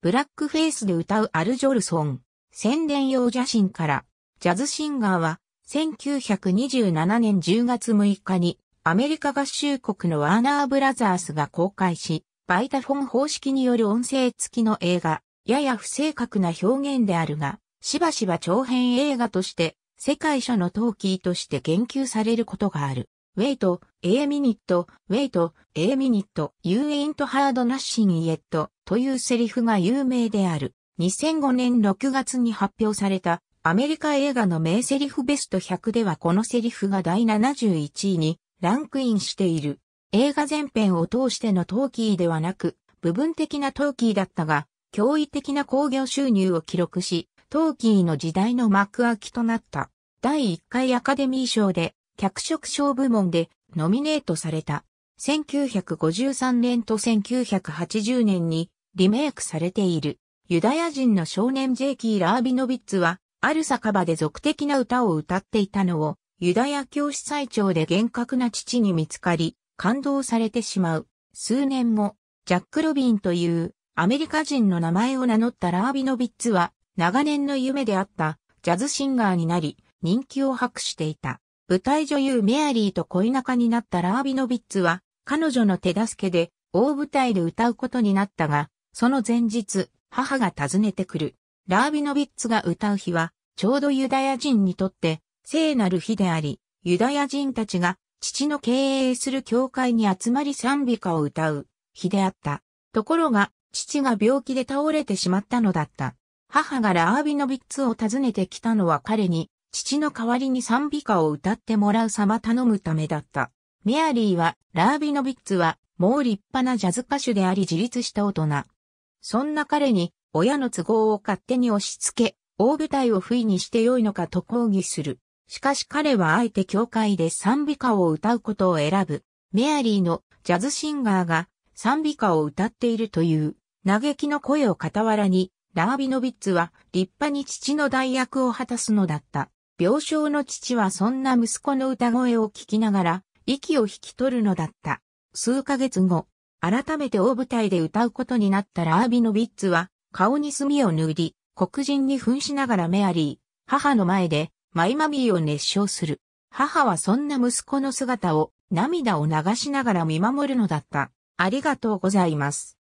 ブラックフェイスで歌うアル・ジョルソン、宣伝用写真から、ジャズシンガーは、1927年10月6日に、アメリカ合衆国のワーナーブラザースが公開し、バイタフォン方式による音声付きの映画、やや不正確な表現であるが、しばしば長編映画として、世界初のトーキーとして言及されることがある。ウェイト、a イ・ミニット、ウェイト・エ a ミニット、ユーイントハードナッシンイエット、というセリフが有名である。2005年6月に発表されたアメリカ映画の名セリフベスト100ではこのセリフが第71位にランクインしている。映画全編を通してのトーキーではなく、部分的なトーキーだったが、驚異的な興行収入を記録し、トーキーの時代の幕開きとなった。第1回アカデミー賞で、脚色賞部門でノミネートされた。1953年と1980年にリメイクされている。ユダヤ人の少年ジェイキー・ラービノビッツは、ある酒場で俗的な歌を歌っていたのを、ユダヤ教師最長で厳格な父に見つかり、感動されてしまう。数年後、ジャック・ロビンというアメリカ人の名前を名乗ったラービノビッツは、長年の夢であったジャズシンガーになり、人気を博していた。舞台女優メアリーと恋仲になったラービノビッツは、彼女の手助けで大舞台で歌うことになったが、その前日、母が訪ねてくる。ラービノビッツが歌う日は、ちょうどユダヤ人にとって、聖なる日であり、ユダヤ人たちが、父の経営する教会に集まり賛美歌を歌う、日であった。ところが、父が病気で倒れてしまったのだった。母がラービノビッツを訪ねてきたのは彼に、父の代わりに賛美歌を歌ってもらう様頼むためだった。メアリーは、ラービノビッツは、もう立派なジャズ歌手であり自立した大人。そんな彼に、親の都合を勝手に押し付け、大舞台を不意にして良いのかと抗議する。しかし彼はあえて教会で賛美歌を歌うことを選ぶ。メアリーのジャズシンガーが賛美歌を歌っているという嘆きの声を傍らに、ラービノビッツは立派に父の代役を果たすのだった。病床の父はそんな息子の歌声を聞きながら、息を引き取るのだった。数ヶ月後、改めて大舞台で歌うことになったラービノビッツは、顔に墨を塗り、黒人に扮しながらメアリー、母の前で、マイマミーを熱唱する。母はそんな息子の姿を、涙を流しながら見守るのだった。ありがとうございます。